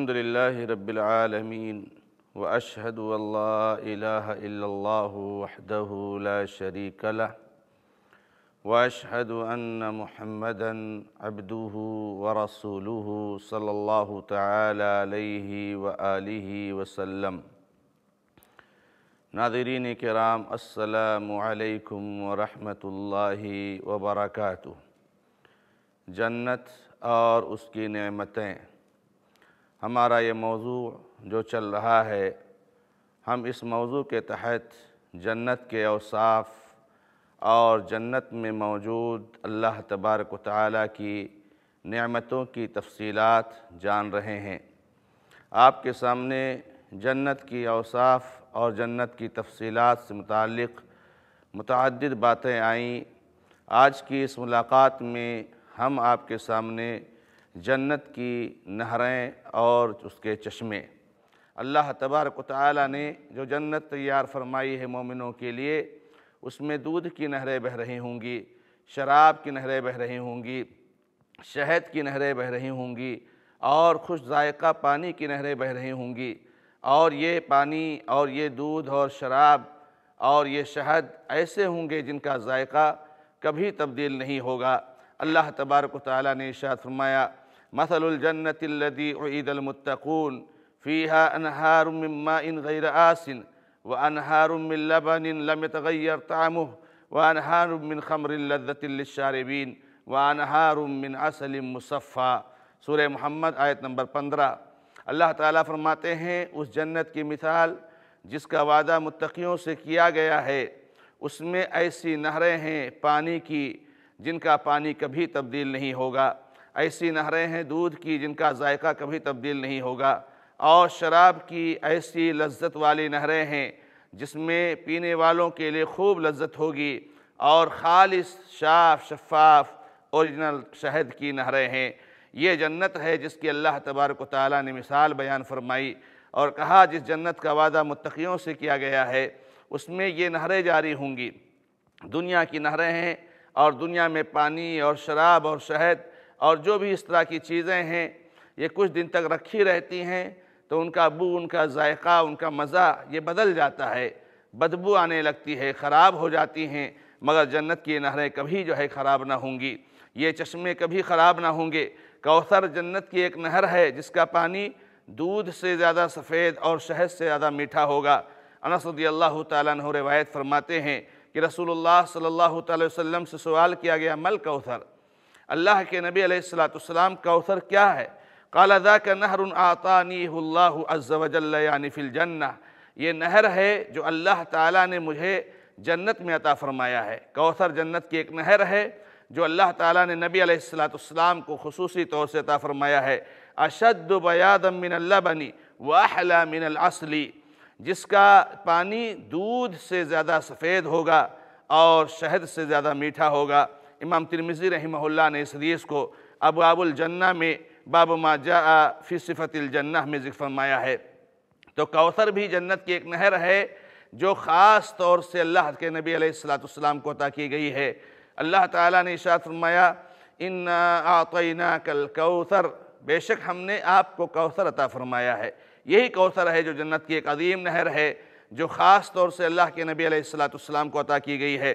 الحمد لله رب العالمين وأشهد أن لا إله إلا الله وحده لا شريك له وأشهد أن محمدا عبده ورسوله صلى الله تعالى عليه وآله وسلم नाजरीन कराम असलकम वरहि वबरक जन्नत और उसकी नमतें हमारा ये मौजू जो चल रहा है हम इस मौजू के तहत जन्नत के अवसाफ़ और जन्नत में मौजूद अल्लाह तबारक ताली की नमतों की तफसीलात जान रहे हैं आपके सामने जन्नत की अवसाफ़ और जन्नत की तफसीलात से मुतक़ मतद बातें आईं आज की इस मुलाकात में हम आपके सामने जन्नत की नहरें और उसके चश्मे अल्लाह तबारक ताली ने जो जन्नत तैयार फरमाई है मोमिनों के लिए उसमें दूध की नहरें बह रही होंगी शराब की नहरें बह रही होंगी शहद की नहरें बह रही होंगी और खुश जायका पानी की नहरें बह रही होंगी और ये पानी और ये दूध और शराब और ये शहद ऐसे होंगे जिनका जायका कभी तब्दील नहीं होगा अल्लाह तबारक ताली ने इशाद फरमाया मसलजन्नतमतकून फ़ीहा अनहार इन गैर आसिन व अनहार लबन लम तगैर तामुह व अनहार ख़मर लज़तिलशारबीन व अनहार असलम मुसफ़ा सूर महमद आयत नंबर पंद्रह अल्लाह ताला फरमाते हैं उस जन्नत की मिसाल जिसका वादा मुतकीयों से किया गया है उसमें ऐसी नहरें हैं पानी की जिनका पानी कभी तब्दील नहीं होगा ऐसी नहरें हैं दूध की जिनका जायका कभी तब्दील नहीं होगा और शराब की ऐसी लज्जत वाली नहरें हैं जिसमें पीने वालों के लिए खूब लज्जत होगी और खालिस शाफ शफाफ औरिजिनल शहद की नहरें हैं ये जन्नत है जिसकी अल्लाह तबारक ताली ने मिसाल बयान फरमाई और कहा जिस जन्नत का वादा मुतकीयों से किया गया है उसमें ये नहरें जारी होंगी दुनिया की नहरें हैं और दुनिया में पानी और शराब और शहद और जो भी इस तरह की चीज़ें हैं ये कुछ दिन तक रखी रहती हैं तो उनका बू उनका जायका उनका मज़ा ये बदल जाता है बदबू आने लगती है ख़राब हो जाती हैं मगर जन्नत की नहरें कभी जो है ख़राब ना होंगी ये चश्मे कभी ख़राब ना होंगे कौसर जन्नत की एक नहर है जिसका पानी दूध से ज़्यादा सफ़ेद और शहद से ज़्यादा मीठा होगा अनसदी अल्लाह तु रवायत फरमाते हैं कि रसूल सल्ला अलैहि से सवाल किया गया मल कौसर अल्लाह के नबी अलैहिस्सलाम उसर क्या है कालाजा का नहर आतानीफ़िल जन्ना ये नहर है जो अल्लाह ताला ने मुझे जन्नत में अता फ़रमाया है कौसर जन्नत की एक नहर है जो अल्लाह ताला ने नबी अलैहिस्सलाम को खसूसी तौर से अता फ़रमाया है अशद बयादम मिन बनी वाहला मिन असली जिसका पानी दूध से ज़्यादा सफ़ेद होगा और शहद से ज़्यादा मीठा होगा इमाम तिरमिज़ी रही ने इस हदीस को अबाबुलजन्ना में बाब माजा फ़ी जन्ना में ज़िक्र फरमाया है तो कौसर भी जन्नत की एक नहर है जो ख़ास तौर से अल्लाह के नबी सलाम को अता की गई है अल्लाह ताला ने इशात फरमाया इन आतना कल कौसर बेशक हमने आपको कौसर अता फरमाया है यही कौसर है जो जन्नत की एक अजीम नहर है जो ख़ास तौर से अल्लाह के नबी सलाम को अता की गई है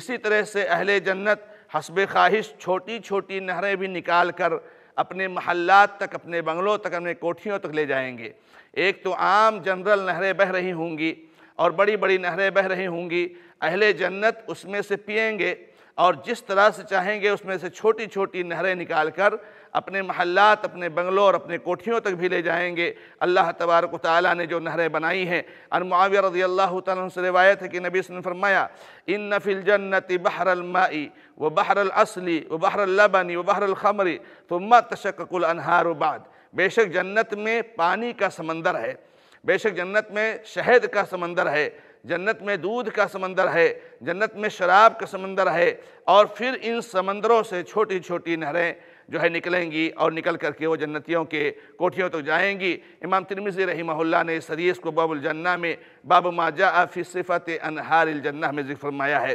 इसी तरह से अहले जन्नत हसब ख्वाहिश छोटी छोटी नहरें भी निकाल कर अपने महल्लात तक अपने बंगलों तक अपने कोठियों तक ले जाएंगे एक तो आम जनरल नहरें बह रही होंगी और बड़ी बड़ी नहरें बह रही होंगी अहले जन्नत उसमें से पियेंगे और जिस तरह से चाहेंगे उसमें से छोटी छोटी नहरें निकाल कर अपने महल्लात अपने बंगलों और अपने कोठियों तक भी ले जाएंगे अल्लाह तबारक ताली ने जो नहरें बनाई हैं अनमाविया रजी अल्लाह से रवायत है कि नबी ने फरमाया इन नफिल जन्नत माई व बहरल असली व बहरलबनी व बहरल खमरी तो मत तशक्ल अनहार बाद बेशक जन्नत में पानी का समंदर है बेशक जन्नत में शहद का समंदर है जन्नत में दूध का समंदर है जन्नत में शराब का समंदर है और फिर इन समंदरों से छोटी छोटी नहरें जो है निकलेंगी और निकल करके वो जन्नतियों के कोठियों तक तो जाएंगी इमाम तिरमिज़ी रही महल्ला ने इस हदीस को जन्ना में बाब माजा आफि सिफ़त अनहारजन्ना में जिक्र फरमाया है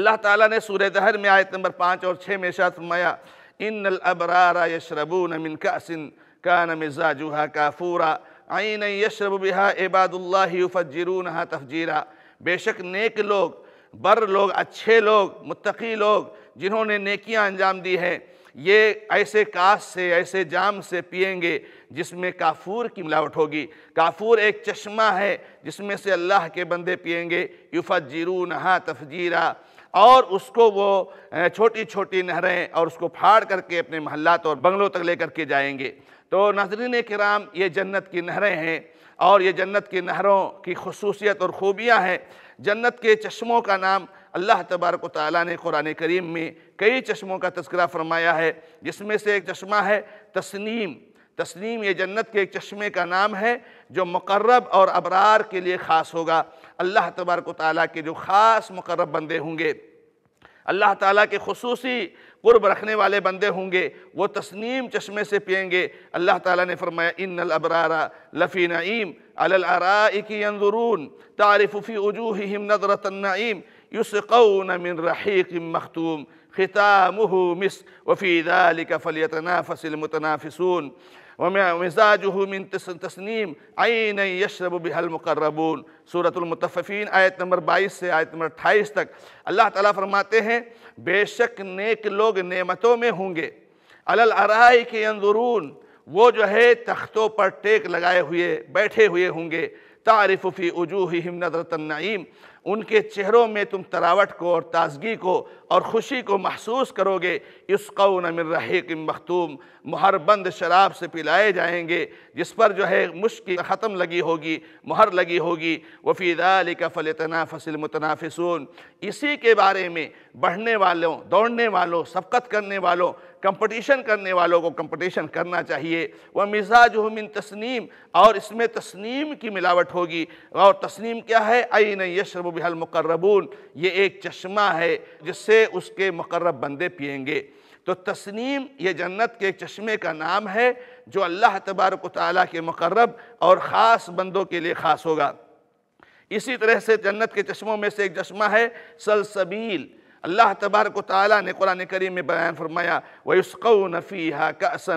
अल्लाह ताला ने सूर्य दहर में आयत नंबर पाँच और छः में शाद फरमाया इन अबरारा यशरबू नमिन कासिन का नमिज़ा जूहा काफूरा आइन यशरब बिहा नहा तफजीरा बेशक नेक लोग बर लोग अच्छे लोग मुतकी लोग जिन्होंने नेकियां अंजाम दी हैं ये ऐसे काश से ऐसे जाम से पियेंगे जिसमें काफूर की मिलावट होगी काफूर एक चश्मा है जिसमें से अल्लाह के बंदे पियेंगे युफा जीरू नहा तफजीरा और उसको वो छोटी छोटी नहरें और उसको फाड़ करके अपने महल्लात और बंगलों तक लेकर के जाएंगे तो नाजरीन कराम ये जन्नत की नहरें हैं और ये जन्नत की नहरों की खसूसियत और ख़ूबियाँ हैं जन्नत के चश्मों का नाम अल्लाह तबारक ताली ने कुरान करीम में कई चश्मों का तस्करा फरमाया है जिसमें से एक चश्मा है तस्नीम तस्नीम ये जन्नत के एक चश्मे का नाम है जो मकरब और अबरार के लिए ख़ास होगा अल्लाह तबारक ताली के जो ख़ास मकरब बंदे होंगे अल्लाह ताली के खसूसी कुर्ब रखने वाले बंदे होंगे वो तस्नीम चश्मे से पियेंगे अल्लाह ताला ने फरमाया इन अबरारा लफ़ी नईम अलराकरून तारफ़ी वजूहम नदरतनाईम युसकौन मिन रहीक मखतूम ख़ितामह मिस वफ़ीदालिक फ़लियतना फ़सिल मुतनाफ़िसून वमजाजह मिन तस्नीम आइन यशरब बहलमकरबून सूरतमतफ़ीन आयत नंबर बाईस से आयत नंबर अट्ठाईस तक अल्लाह ताला फरमाते हैं बेशक नेक लोग नेमतों में होंगे अलल अराय के अंदरून वो जो है तख्तों पर टेक लगाए हुए बैठे हुए होंगे तारिफ़ी वजूह नजरतनाईम उनके चेहरों में तुम तरावट को और ताजगी को और ख़ुशी को महसूस करोगे इस कौन मिर्रहिक मखतूम मुहरबंद शराब से पिलाए जाएंगे जिस पर जो है मुश्किल ख़त्म लगी होगी मुहर लगी होगी वफ़ीदाल का तना फसल मुतनाफ़सून इसी के बारे में बढ़ने वालों दौड़ने वालों सबकत करने वालों कंपटीशन करने वालों को कंपटीशन करना चाहिए व मिजाज मिन तस्नीम और इसमें तस्नीम की मिलावट होगी और तस्नीम क्या है आइन यशरब बहल मुकर्रबून ये एक चश्मा है जिससे उसके मकर्रब बंदे पियेंगे तो तस्नीम ये जन्नत के एक चश्मे का नाम है जो अल्लाह तबारक ताली के मकरब और ख़ास बंदों के लिए ख़ास होगा इसी तरह से जन्नत के चश्मों में से एक चश्मा है सलसबील اللہ تبارک و تعالیٰ نے قرآن کریم میں بیان فرمایا ویسقون فیہا کأسا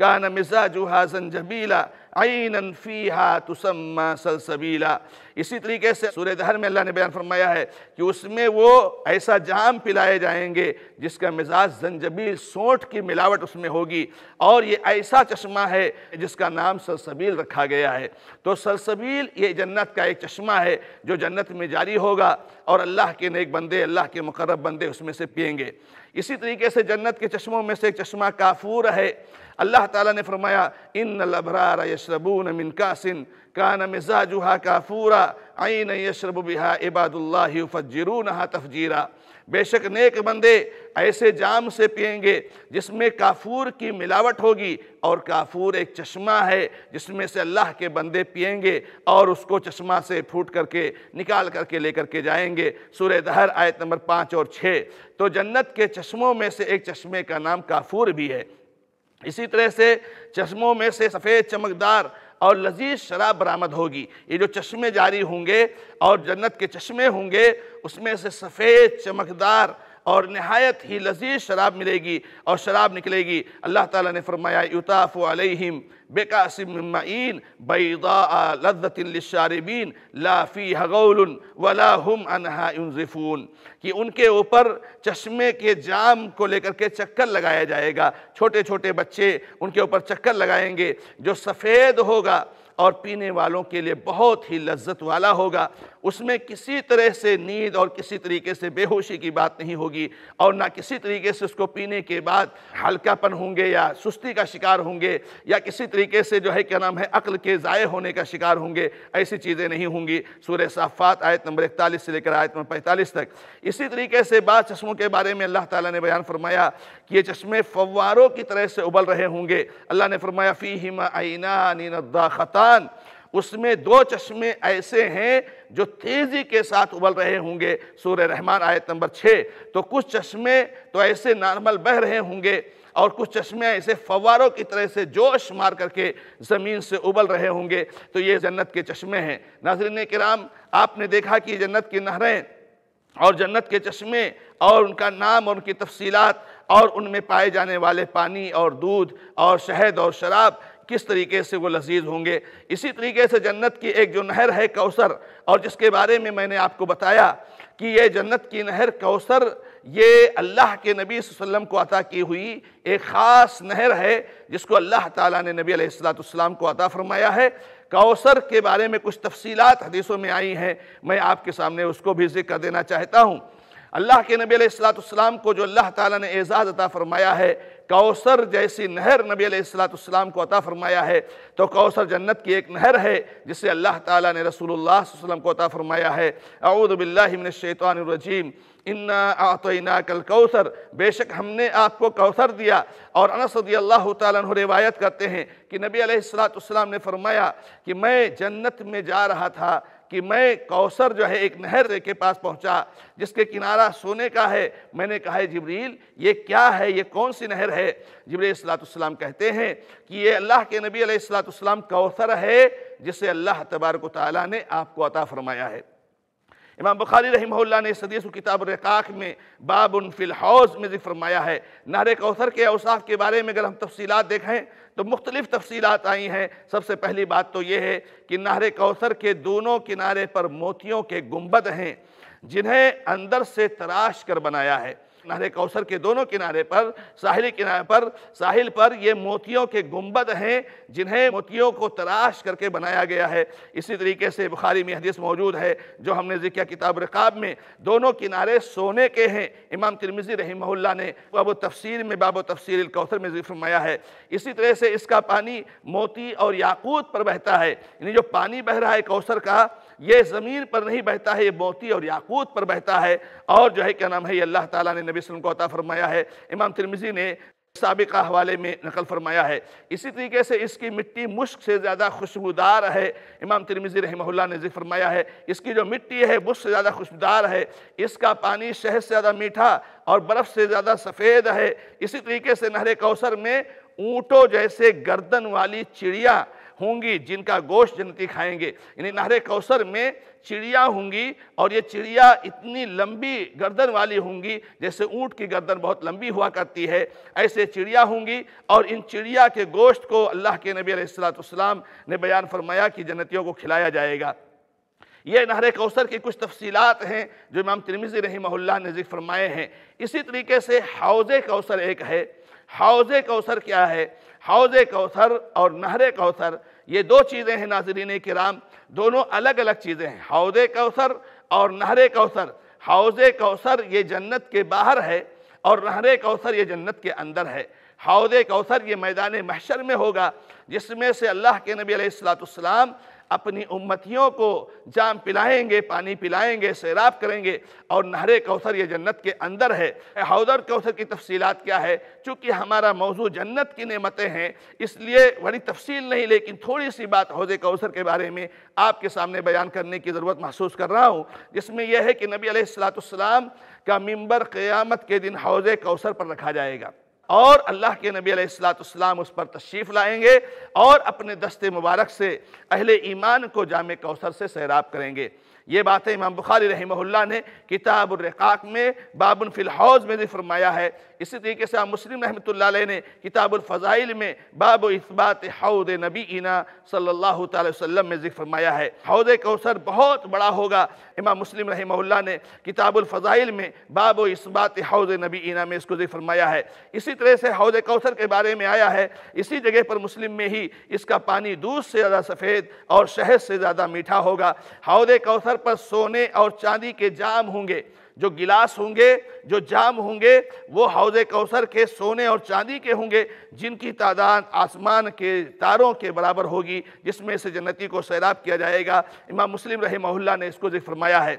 कान मिजाजुहा जंजबीला आइन फ़ीहा तुसम्मा सलसबीला इसी तरीके से सूर्य दहर में अल्लाह ने बयान फरमाया है कि उसमें वो ऐसा जाम पिलाए जाएंगे जिसका मिजाज जंजबील सोंठ की मिलावट उसमें होगी और ये ऐसा चश्मा है जिसका नाम सलसबील रखा गया है तो सलसबील ये जन्नत का एक चश्मा है जो जन्नत में जारी होगा और अल्लाह के नेक बंदे अल्लाह के मकरब बंदे उसमें से पियेंगे इसी तरीके से जन्नत के चश्मों में से एक चश्मा काफूर है अल्लाह ताला ने फरमाया इन लबरार यशरबून मिन कासिन कान मिजाजुहा काफूरा आइन यशरबु बिहा इबादुल्ला नहा तफजीरा बेशक नेक बंदे ऐसे जाम से पिएंगे जिसमें काफूर की मिलावट होगी और काफूर एक चश्मा है जिसमें से अल्लाह के बंदे पिएंगे और उसको चश्मा से फूट करके निकाल करके लेकर के जाएंगे सूर्य दहर आयत नंबर पाँच और छः तो जन्नत के चश्मों में से एक चश्मे का नाम काफूर भी है इसी तरह से चश्मों में से सफ़ेद चमकदार और लजीज शराब बरामद होगी ये जो चश्मे जारी होंगे और जन्नत के चश्मे होंगे उसमें से सफ़ेद चमकदार और नहायत ही लजीज शराब मिलेगी और शराब निकलेगी अल्लाह ताला ने फरमाया युताफ़ अलैहिम बेकासमीन बैदातिलशारबीन लाफ़ी हगौल वला अनहाफ़ून कि उनके ऊपर चश्मे के जाम को लेकर के चक्कर लगाया जाएगा छोटे छोटे बच्चे उनके ऊपर चक्कर लगाएंगे जो सफ़ेद होगा और पीने वालों के लिए बहुत ही लज्जत वाला होगा उसमें किसी तरह से नींद और किसी तरीके से बेहोशी की बात नहीं होगी और ना किसी तरीके से उसको पीने के बाद हल्कापन होंगे या सुस्ती का शिकार होंगे या किसी तरीके से जो है क्या नाम है अक्ल के ज़ाय होने का शिकार होंगे ऐसी चीज़ें नहीं होंगी सूर्य साफ़ात आयत नंबर इकतालीस से लेकर आयत नंबर पैंतालीस तक इसी तरीके से बाद चश्मों के बारे में अल्लाह ताली ने बयान फरमाया कि ये चश्मे फवारों की तरह से उबल रहे होंगे अल्लाह ने फरमाया फ़ी हिमा आइना नीन खतान उसमें दो चश्मे ऐसे हैं जो तेज़ी के साथ उबल रहे होंगे सूर्य रहमान आयत नंबर छः तो कुछ चश्मे तो ऐसे नॉर्मल बह रहे होंगे और कुछ चश्मे ऐसे फवारों की तरह से जोश मार करके ज़मीन से उबल रहे होंगे तो ये जन्नत के चश्मे हैं नाजरन कराम आपने देखा कि जन्नत की नहरें और जन्नत के चश्मे और उनका नाम और उनकी तफसीलात और उनमें पाए जाने वाले पानी और दूध और शहद और शराब किस तरीके से वो लजीज होंगे इसी तरीके से जन्नत की एक जो नहर है कौसर और जिसके बारे में मैंने आपको बताया कि ये जन्नत की नहर कौसर ये अल्लाह के नबी वसम को अता की हुई एक ख़ास नहर है जिसको अल्लाह ताला ने नबी अलैहिस्सलाम को अता फरमाया है कौसर के बारे में कुछ तफसीलात हदीसों में आई हैं मैं आपके सामने उसको भी जिक्र देना चाहता हूँ अल्लाह के नबी अलैहिस्सलाम को जो अल्लाह ताला ने एज़ाज़ अता फरमाया है कौसर जैसी नहर नबी सलाम को अता फरमाया है तो कौसर जन्नत की एक नहर है जिसे अल्लाह ताला ने रसूलुल्लाह वसल्लम को अता फरमाया है अऊदबिल्लाशैतरजीम इन्ना आतना कल कौसर बेशक हमने आपको कौसर दिया और अनसदी अल्लाह तु रिवायत करते हैं कि नबी सलाम ने फरमाया कि मैं जन्नत में जा रहा था कि मैं कौसर जो है एक नहर के पास पहुंचा जिसके किनारा सोने का है मैंने कहा है जबरील ये क्या है ये कौन सी नहर है जबरीसलाम कहते हैं कि ये अल्लाह के नबी सलाम कौसर है जिसे अल्लाह तबारक ताली ने आपको अता फरमाया है इमाम बुखारी रही ने सदीस किताब रकाक में बाब फ़िलहौज़ में जिक्र फरमाया है नहर कौसर के अवसाफ़ के बारे में अगर हम तफसीत देखें तो मुख्तलिफ तफसीत आई हैं सबसे पहली बात तो ये है कि नहर कौसर के दोनों किनारे पर मोतियों के गुम्बद हैं जिन्हें अंदर से तराश कर बनाया है नहर कौसर के दोनों किनारे पर साहिली किनारे पर साहिल पर ये मोतियों के गुंबद हैं जिन्हें मोतियों को तराश करके बनाया गया है इसी तरीके से बुखारी में हदीस मौजूद है जो हमने जिक्र किताब रकाब में दोनों किनारे सोने के हैं इमाम तिरमिजी रहीमल्ला ने अब तफसीर में बाब तफसीर कौसर में जिक्र फरमाया है इसी तरह से इसका पानी मोती और याकूत पर बहता है यानी जो पानी बह रहा है कौसर का ये ज़मीन पर नहीं बहता है ये मोती और याकूत पर बहता है और जो है क्या नाम है ये अल्लाह ताला ने नबी वसल्लम को अता फरमाया है इमाम तिरमिज़ी ने सबका हवाले में नकल फरमाया है इसी तरीके से इसकी मिट्टी मुश्क से ज़्यादा खुशबूदार है इमाम तिरमिज़ी रहमहुल्ला ने जिक्र फरमाया है इसकी जो मिट्टी है मुश्क से ज़्यादा खुशबूदार है इसका पानी शहद से ज़्यादा मीठा और बर्फ़ से ज़्यादा सफ़ेद है इसी तरीके से नहर कौसर में ऊँटों जैसे गर्दन वाली चिड़िया होंगी जिनका गोश्त जन्नती खाएंगे यानी नहर कौसर में चिड़िया होंगी और ये चिड़िया इतनी लंबी गर्दन वाली होंगी जैसे ऊँट की गर्दन बहुत लंबी हुआ करती है ऐसे चिड़िया होंगी और इन चिड़िया के गोश्त को अल्लाह के नबी अलैहिस्सलाम ने बयान फरमाया कि जन्नतियों को खिलाया जाएगा ये नहर कौसर की कुछ तफसीलात हैं जो इमाम तिरमिज़ी रही ने जिक्र फरमाए हैं इसी तरीके से हाउज़ कौसर एक है हाउज़ कौसर क्या है हौज कौसर और नहर कौसर ये दो चीज़ें हैं नाजरीन कराम दोनों अलग अलग चीज़ें हैं हौज कौसर और नहर कौसर हौज कौसर ये जन्नत के बाहर है और नहर कौसर ये जन्नत के अंदर है हौज कौसर ये मैदान महशर में होगा जिसमें से अल्लाह के नबी सलाम अपनी उम्मतियों को जाम पिलाएंगे पानी पिलाएंगे सैराब करेंगे और नहर कौसर ये जन्नत के अंदर है हौदर कौसर की तफसीलात क्या है चूँकि हमारा मौजू जन्नत की नमतें हैं इसलिए बड़ी तफसील नहीं लेकिन थोड़ी सी बात हौद कौसर के बारे में आपके सामने बयान करने की ज़रूरत महसूस कर रहा हूँ जिसमें यह है कि नबी सलाम का मंबर क़्यामत के दिन हौज कौसर पर रखा जाएगा और अल्लाह के नबी अलैहिस्सलाम उस पर तशरीफ़ लाएंगे और अपने दस्ते मुबारक से अहले ईमान को जाम कौसर से सैराब करेंगे ये बातें इमाम बुखारी रहमल्ला ने किताबुलरक़ाक में बाबन फ़िलहौज़ में भी फरमाया है इसी तरीके से मुस्लिम रहमतुल्लाह ने किताबुलफ़ज़ाइल में बाब इसबात हौद नबी इना अलैहि वसल्लम में जिक्र फरमाया है हौद कौसर बहुत बड़ा होगा इमाम मुस्लिम रहमल्ला ने किताबुलफ़ज़ाइल में बाब इसबात हौद नबी इना में इसको जिक्र फरमाया है इसी तरह से हौद कौसर के बारे में आया है इसी जगह पर मुस्लिम में ही इसका पानी दूध से ज़्यादा सफ़ेद और शहद से ज़्यादा मीठा होगा हौद कौसर पत्थर पर सोने और चांदी के जाम होंगे जो गिलास होंगे जो जाम होंगे वो हौज कौसर के सोने और चांदी के होंगे जिनकी तादाद आसमान के तारों के बराबर होगी जिसमें से जन्नती को सैराब किया जाएगा इमाम मुस्लिम रही ने इसको जिक्र फरमाया है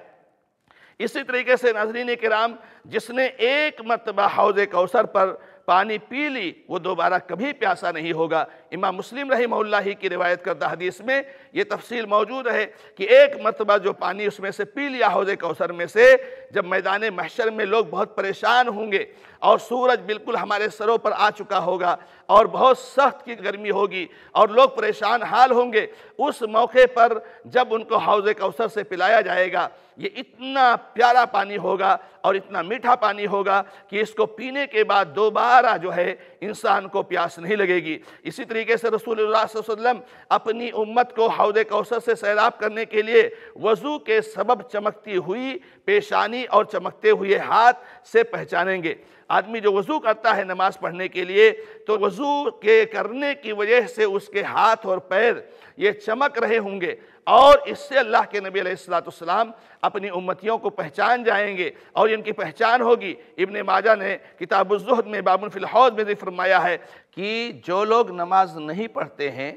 इसी तरीके से नजरीन कराम जिसने एक मरतबा हौज कौसर पर पानी पी ली वो दोबारा कभी प्यासा नहीं होगा इमाम मुस्लिम रही की रिवायत करता हदीस में ये तफसील मौजूद है कि एक मरतबा जो पानी उसमें से पी लिया हौज़े कौसर में से जब मैदान महशर में लोग बहुत परेशान होंगे और सूरज बिल्कुल हमारे सरों पर आ चुका होगा और बहुत सख्त की गर्मी होगी और लोग परेशान हाल होंगे उस मौके पर जब उनको हौज कौसर से पिलाया जाएगा ये इतना प्यारा पानी होगा और इतना मीठा पानी होगा कि इसको पीने के बाद दोबारा जो है इंसान को प्यास नहीं लगेगी इसी तरीके से रसूल वसल्लम अपनी उम्मत को हौद कौसर से सैराब करने के लिए वज़ू के सबब चमकती हुई पेशानी और चमकते हुए हाथ से पहचानेंगे आदमी जो वज़ू करता है नमाज़ पढ़ने के लिए तो वज़ू के करने की वजह से उसके हाथ और पैर ये चमक रहे होंगे और इससे अल्लाह के नबी सलाम अपनी उम्मतियों को पहचान जाएंगे और इनकी पहचान होगी इबन माजा ने किताबुजहद में बाबुलफिलहौद में भी फरमाया है कि जो लोग नमाज नहीं पढ़ते हैं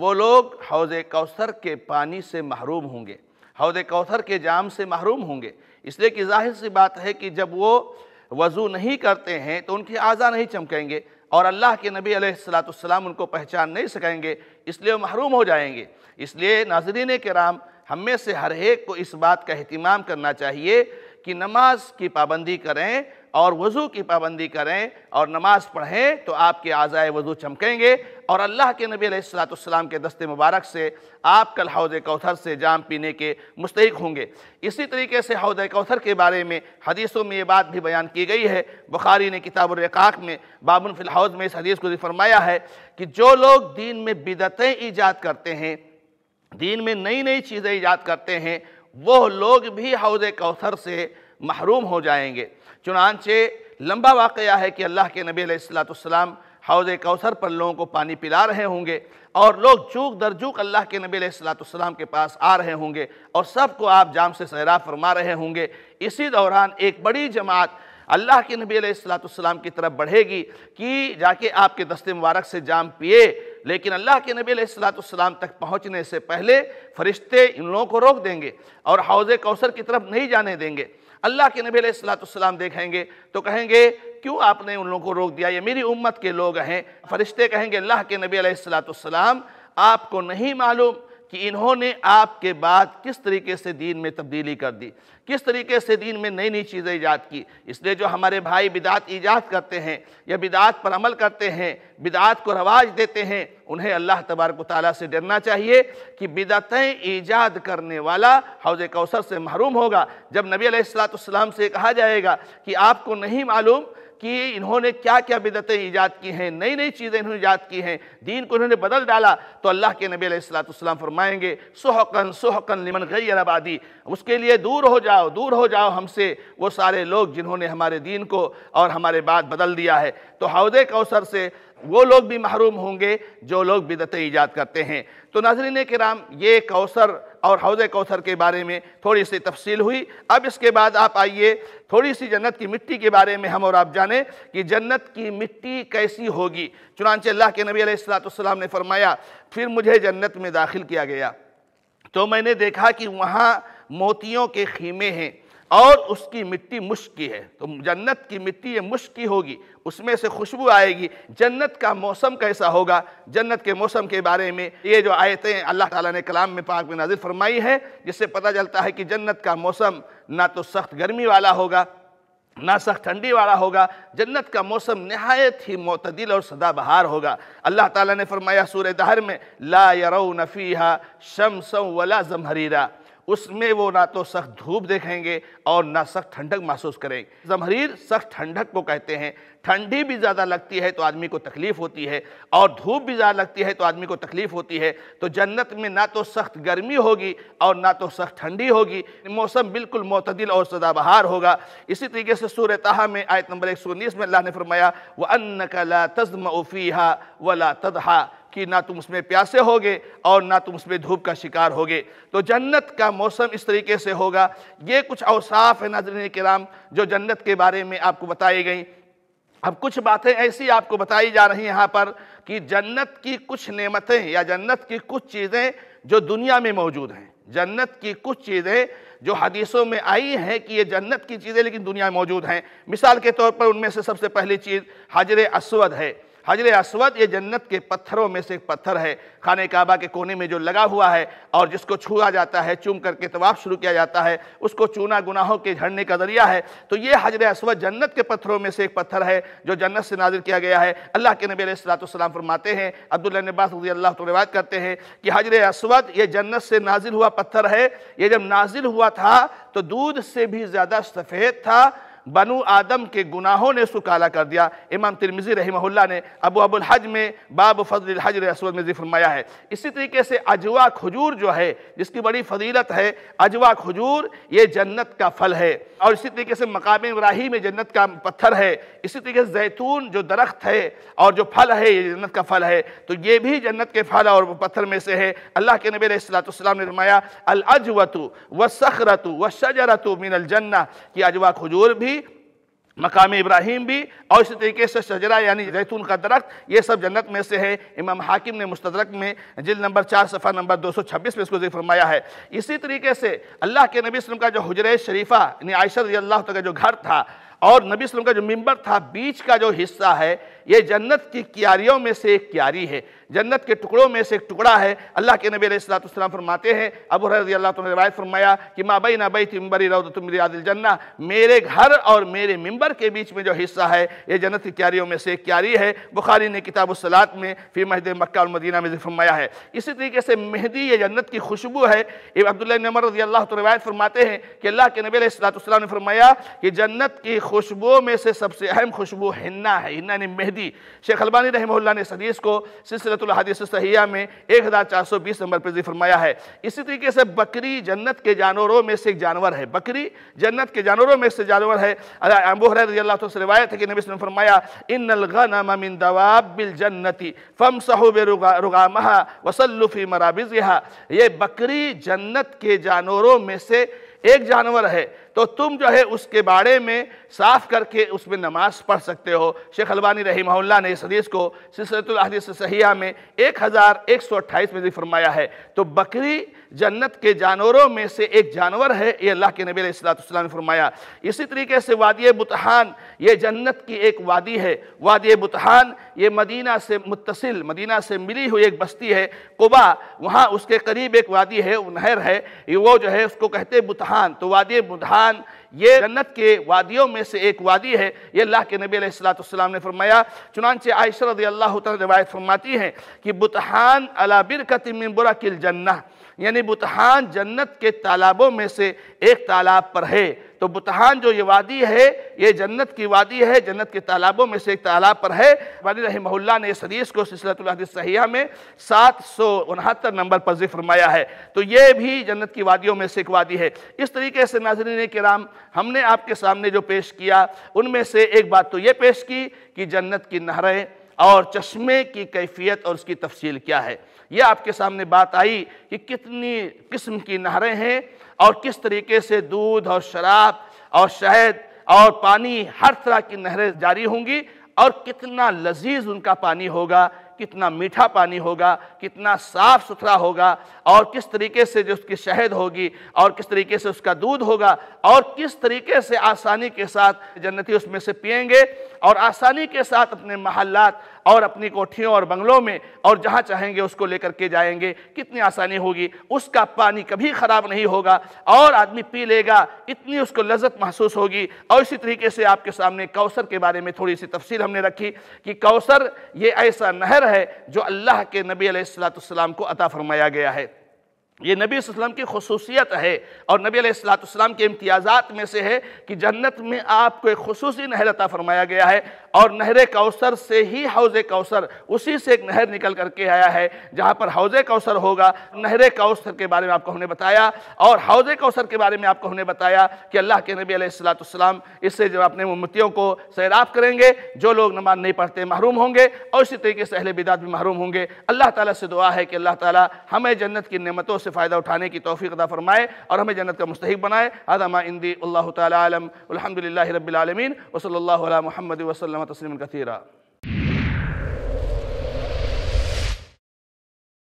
वो लोग हौज़ कौसर के पानी से महरूम होंगे हौद कौसर के जाम से महरूम होंगे इसलिए कि जाहिर सी बात है कि जब वो वज़ू नहीं करते हैं तो उनकी आज़ा नहीं चमकेंगे और अल्लाह के नबी सलाम उनको पहचान नहीं सकेंगे इसलिए वो महरूम हो जाएंगे इसलिए नाजरीन कराम हमें से हर एक को इस बात का अहतमाम करना चाहिए कि नमाज की पाबंदी करें और वज़ू की पाबंदी करें और नमाज़ पढ़ें तो आपके आज़ाए वज़ू चमकेंगे और अल्लाह के नबी सलाम के दस्ते मुबारक से आप कल हौज कौथर से जाम पीने के मुस्तक होंगे इसी तरीके से हौज कौथर के बारे में हदीसों में ये बात भी बयान की गई है बुखारी ने किताबरक़ाक में बाबुल फिलहौज में इस हदीस को फरमाया है कि जो लोग दीन में बिदतें ईजाद करते हैं दीन में नई नई चीज़ें ईजाद करते हैं वह लोग भी हौज कौथर से महरूम हो जाएंगे चुनानचे लंबा वाक़ है कि अल्लाह के नबी सलाम हौज कौसर पर लोगों को पानी पिला रहे होंगे और लोग चूक दर चूक अल्लाह के नबी सलाम के पास आ रहे होंगे और सबको आप जाम से सैराब फरमा रहे होंगे इसी दौरान एक बड़ी जमात अल्लाह के नबी सलाम की तरफ बढ़ेगी कि जाके आपके दस्ते मुबारक से जाम पिए लेकिन अल्लाह के नबी सलाम तक पहुँचने से पहले फरिश्ते इन लोगों को रोक देंगे और हौज कौसर की तरफ नहीं जाने देंगे अल्लाह के नबी सलाम देखेंगे तो कहेंगे क्यों आपने उन लोगों को रोक दिया ये मेरी उम्मत के लोग हैं फरिश्ते कहेंगे अल्लाह के नबी सलाम आपको नहीं मालूम कि इन्होंने आपके बाद किस तरीके से दीन में तब्दीली कर दी किस तरीके से दीन में नई नई चीज़ें ईजाद की इसलिए जो हमारे भाई बिदात ईजाद करते हैं या बिदात पर अमल करते हैं बिदात को रवाज देते हैं उन्हें अल्लाह तबारक ताली से डरना चाहिए कि बिदातें ईजाद करने वाला हौज कौसर से महरूम होगा जब नबी सलाम से कहा जाएगा कि आपको नहीं मालूम कि इन्होंने क्या क्या बिदतें ईजाद की हैं नई नई चीज़ें इन्होंने ईजाद की हैं दीन को इन्होंने बदल डाला तो अल्लाह के नबी सलाम फरमाएंगे सुहकन सुहकन लिमन गई आबादी उसके लिए दूर हो जाओ दूर हो जाओ हमसे वो सारे लोग जिन्होंने हमारे दीन को और हमारे बात बदल दिया है तो हौदे कौसर से वो लोग भी महरूम होंगे जो लोग बिदतें ईजाद करते हैं तो नाजरीन कराम ये कौसर और हौज कौसर के बारे में थोड़ी सी तफसील हुई अब इसके बाद आप आइए थोड़ी सी जन्नत की मिट्टी के बारे में हम और आप जानें कि जन्नत की मिट्टी कैसी होगी चुनानचे अल्लाह के नबी सलाम ने फरमाया फिर मुझे जन्नत में दाखिल किया गया तो मैंने देखा कि वहाँ मोतियों के खीमे हैं और उसकी मिट्टी मुश्क है तो जन्नत की मिट्टी ये मुश्क होगी उसमें से खुशबू आएगी जन्नत का मौसम कैसा होगा जन्नत के मौसम के बारे में ये जो आयतें अल्लाह ताला ने कलाम में पाक में नाजिल फरमाई है जिससे पता चलता है कि जन्नत का मौसम ना तो सख्त गर्मी वाला होगा ना सख्त ठंडी वाला होगा जन्नत का मौसम नहायत ही मतदिल और सदाबहार होगा अल्लाह ताला ने फरमाया सूर दहर में ला यरो नफ़ी शमसम वला जमहरीरा उसमें वो ना तो सख्त धूप देखेंगे और ना सख्त ठंडक महसूस करेंगे जमहरीर सख्त ठंडक को कहते हैं ठंडी भी ज़्यादा लगती है तो आदमी को तकलीफ़ होती है और धूप भी ज़्यादा लगती है तो आदमी को तकलीफ़ होती है तो जन्नत में ना तो सख्त गर्मी होगी और ना तो सख्त ठंडी होगी मौसम बिल्कुल मतदिल और सदाबहार होगा इसी तरीके से सूरत तहा में आयत नंबर एक सौ उन्नीस में अल्लाह ने फरमाया व अन्न कला तजम उफ़ी हा वला तदहा कि ना तुम उसमें प्यासे होगे और ना तुम उसमें धूप का शिकार होगे तो जन्नत का मौसम इस तरीके से होगा ये कुछ अवसाफ है नाजरन कराम जो जन्नत के बारे में आपको बताई गई अब कुछ बातें ऐसी आपको बताई जा रही यहाँ पर कि जन्नत की कुछ नेमतें या जन्नत की कुछ चीज़ें जो दुनिया में मौजूद हैं जन्नत की कुछ चीज़ें जो हदीसों में आई हैं कि ये जन्नत की चीज़ें लेकिन दुनिया में मौजूद हैं मिसाल के तौर पर उनमें से सबसे पहली चीज़ हजर असवद है हजर असवद ये जन्नत के पत्थरों में से एक पत्थर है खाने काबा के कोने में जो लगा हुआ है और जिसको छुआ जाता है चूम करके तवाफ शुरू किया जाता है उसको चूना गुनाहों के झड़ने का जरिया है तो ये हजर असवद जन्नत के पत्थरों में से एक पत्थर है जो जन्नत से नाजिल किया गया है अल्लाह के नबी सलाम फरमाते हैं अब्दुल्ला अल्लाह तो रिवायत करते हैं कि हजर असवद ये जन्नत से नाजिल हुआ पत्थर है ये जब नाजिल हुआ था तो दूध से भी ज़्यादा सफ़ेद था बनु आदम के गुनाहों ने सुकाला कर दिया इमाम तिरमिज़ी रहमहुल्ला ने अबू अबुल हज में बाब फजल हजर रसूल में फरमाया है इसी तरीके से अजवा खजूर जो है जिसकी बड़ी फजीलत है अजवा खजूर ये जन्नत का फल है और इसी तरीके से मकाम इब्राहिम जन्नत का पत्थर है इसी तरीके से जैतून जो दरख्त है और जो फल है ये जन्नत का फल है तो ये भी जन्नत के फल और पत्थर में से है अल्लाह के नबी सलाम ने फरमाया अल अजवतु व सखरतु व शजरतु मिनल जन्ना कि अजवा खजूर भी मकाम इब्राहिम भी और इसी तरीके से शजरा यानी जैतून का दरख्त ये सब जन्नत में से है इमाम हाकिम ने मुस्तरक में जिल नंबर चार सफ़ा नंबर 226 में इसको जिक्र फरमाया है इसी तरीके से अल्लाह के नबी वसलम का जो हजर शरीफा यानी आयशर अल्लाह तक का जो घर था और नबी वसलम का जो मंबर था बीच का जो हिस्सा है ये जन्नत की क्यारियों में से एक क्यारी है जन्नत के टुकड़ों में से एक टुकड़ा है अल्लाह के नबी सलाम फरमाते हैं अब रजी अल्लाह तुमने रवायत फरमाया कि माँ बई ना तुम तिम्बरी रहो तुम जन्ना मेरे घर और मेरे मंबर के बीच में जो हिस्सा है ये जन्नत की क्यारियों में से एक क्यारी है बुखारी ने किताब सलात में फिर महद मक्का और मदीना में फरमाया है इसी तरीके से मेहदी ये जन्नत की खुशबू है अब्दुल्ला नमर रजी अल्लाह तो रवायत फरमाते हैं कि अल्लाह के नबी सलाम ने फरमाया कि जन्नत की खुशबुओं में से सबसे अहम खुशबू हिन्ना है हिन्ना ने मेहदी शेख अलबानी रहमल्ला ने सदीस को सिलसिला हदीस सहिया में एक हज़ार चार सौ बीस नंबर पर जी फरमाया है इसी तरीके से बकरी जन्नत के जानवरों में से एक जानवर है बकरी जन्नत के जानवरों में से जानवर है अबूहर रजी अल्लाह से रिवायत है कि नबी ने फरमाया इन नलगन दवाबिल जन्नति फम सहूब रुगामहा वसल्लुफ़ी मराबिज़ ये बकरी जन्नत के जानवरों में से एक जानवर है तो तुम जो है उसके बारे में साफ करके उसमें नमाज पढ़ सकते हो शेख हलवानी रही मोहल्ला ने इस हदीस को सिलसरतुल हदीस सहिया में एक हज़ार एक सौ अट्ठाईस में फरमाया है तो बकरी जन्नत के जानवरों में से एक जानवर है ये अल्लाह के नबी सलाम ने फरमाया इसी तरीके से वादी बुतहान ये जन्नत की एक वादी है वादी बुतहान ये मदीना से मुतसिल मदीना से मिली हुई एक बस्ती है कुबा वहाँ उसके करीब एक वादी है नहर है वो जो है उसको कहते हैं बुतहान तो वादी बुतहान ये जन्नत के वादियों में से एक वादी है ये अल्लाह के नबी सलाम ने फरमाया चुनानचे आयशर रदी अल्लाह रिवायत फरमाती हैं कि बुतहान अला बिरकत मिन बुरा किल जन्ना यानी बुतहान जन्नत के तालाबों में से एक तालाब पर है तो बुतहान जो ये वादी है ये जन्नत की वादी है जन्नत के तालाबों में से एक तालाब पर है वाली रही महुल्ला ने इस हदीस को सिलसिलतुल्हदीस सहिया में सात सौ उनहत्तर नंबर पर जिक्र फरमाया है तो ये भी जन्नत की वादियों में से एक वादी है इस तरीके से नाजरीन कराम हमने आपके सामने जो पेश किया उनमें से एक बात तो ये पेश की कि जन्नत की नहरें और चश्मे की कैफियत और उसकी तफसील क्या है यह आपके सामने बात आई कि कितनी किस्म की नहरें हैं और किस तरीके से दूध और शराब और शहद और पानी हर तरह की नहरें जारी होंगी और कितना लजीज उनका पानी होगा कितना मीठा पानी होगा कितना साफ सुथरा होगा और किस तरीके से जो उसकी शहद होगी और किस तरीके से उसका दूध होगा और किस तरीके से आसानी के साथ जन्नती उसमें से पियेंगे और आसानी के साथ अपने महल्लात और अपनी कोठियों और बंगलों में और जहाँ चाहेंगे उसको लेकर के जाएंगे कितनी आसानी होगी उसका पानी कभी ख़राब नहीं होगा और आदमी पी लेगा इतनी उसको लज्जत महसूस होगी और इसी तरीके से आपके सामने कौसर के बारे में थोड़ी सी तफसील हमने रखी कि कौसर ये ऐसा नहर है जो अल्लाह के नबी सलाम को अता फरमाया गया है ये नबी वसम की खसूसियत है और नबी अलैहिस्सलाम के इम्तियाज़ात में से है कि जन्नत में आपको एक खसूसी नहर अता फरमाया गया है और नहर कौसर से ही हौज कौसर उसी से एक नहर निकल करके आया है जहाँ पर हौज कौसर होगा नहर कौसर के बारे में आपको हमने बताया और हौज कौसर के बारे में आपको हमने बताया कि अल्लाह के नबी अलैहिस्सलाम इससे जब अपने उम्मतियों को सैराब करेंगे जो लोग नमाज नहीं पढ़ते महरूम होंगे और इसी तरीके से अहल बिदात भी महरूम होंगे अल्लाह ताला से दुआ है कि अल्लाह ताला हमें जन्नत की नमतों से फ़ायदा उठाने की तोफ़ी अदा फरमाए और हमें जन्नत का मुस्तक बनाए अदमा इंदी अल्लाह तलम अलहमदिल्ल रबालमीन वसल महमद वसलम تسليما كثيرا